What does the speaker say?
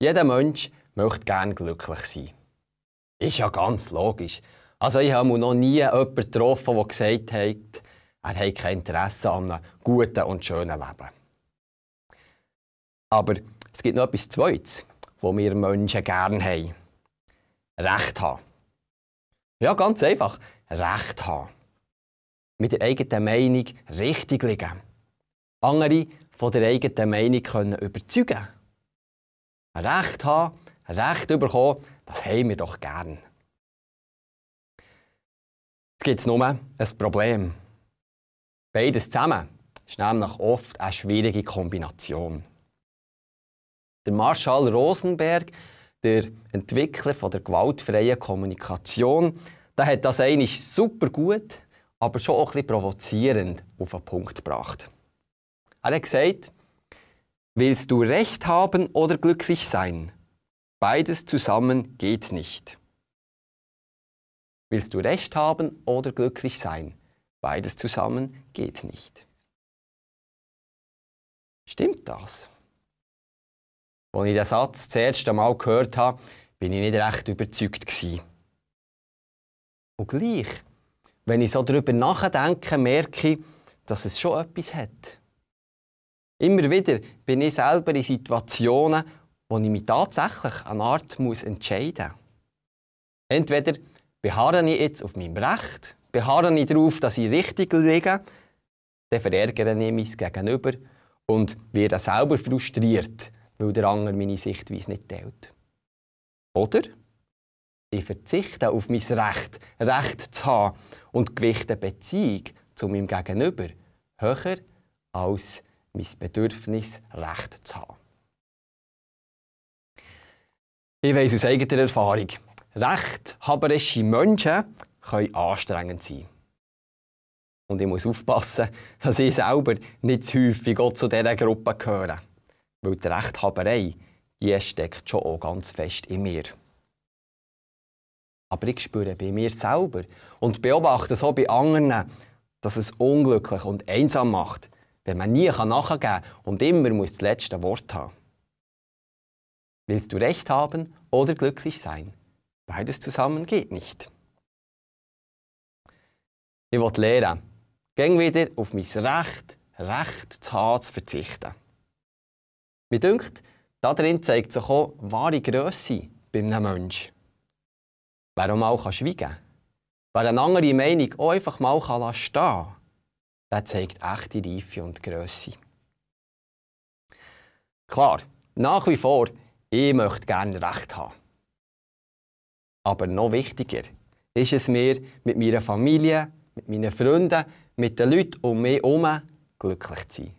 Jeder Mensch möchte gerne glücklich sein. Ist ja ganz logisch. Also ich habe noch nie jemanden getroffen, der gesagt hat, er hat kein Interesse an einem guten und schönen Leben. Aber es gibt noch etwas Zweites, wo wir Menschen gerne haben. Recht haben. Ja, ganz einfach. Recht haben. Mit der eigenen Meinung richtig liegen. Andere von der eigenen Meinung können überzeugen Recht haben, Recht bekommen, das haben wir doch gern. Jetzt gibt es nur ein Problem. Beides zusammen ist nämlich oft eine schwierige Kombination. Der Marschall Rosenberg, der Entwickler von der gewaltfreien Kommunikation, der hat das eigentlich super gut, aber schon auch ein bisschen provozierend auf den Punkt gebracht. Er hat gesagt, Willst du Recht haben oder glücklich sein? Beides zusammen geht nicht. Willst du Recht haben oder glücklich sein? Beides zusammen geht nicht. Stimmt das? Als ich den Satz zum ersten Mal gehört habe, bin ich nicht recht überzeugt. Und gleich, wenn ich so darüber nachdenke, merke ich, dass es schon etwas hat. Immer wieder bin ich selber in Situationen, wo ich mich tatsächlich an Art muss entscheiden muss. Entweder beharre ich jetzt auf meinem Recht, beharre ich darauf, dass ich richtig liege, dann verärgere ich mein Gegenüber und werde selber frustriert, weil der andere meine Sichtweise nicht teilt. Oder ich verzichte auf mein Recht, Recht zu haben und gewichte Beziehung zu meinem Gegenüber höher als mein Bedürfnis Recht zu haben. Ich weiss aus eigener Erfahrung, rechthaberische Menschen können anstrengend sein. Und ich muss aufpassen, dass ich selber nicht zu häufig auch zu dieser Gruppe gehöre. Weil die Rechthaberei, die steckt schon auch ganz fest in mir. Aber ich spüre bei mir selber und beobachte so bei anderen, dass es unglücklich und einsam macht, wenn man nie nachgeben kann und immer muss das letzte Wort haben. Willst du Recht haben oder glücklich sein? Beides zusammen geht nicht. Ich will lernen, gehen wieder auf mein Recht, Recht zu haben, zu verzichten. Mir dünkt, darin zeigt sich auch wahre Grösse bei einem Menschen. Wer auch mal schweigen kann, wer eine andere Meinung auch einfach mal stehen kann, der zeigt echte Reife und Größe. Klar, nach wie vor, ich möchte gerne Recht haben. Aber noch wichtiger ist es mir, mit meiner Familie, mit meinen Freunden, mit den Leuten um mich herum glücklich zu sein.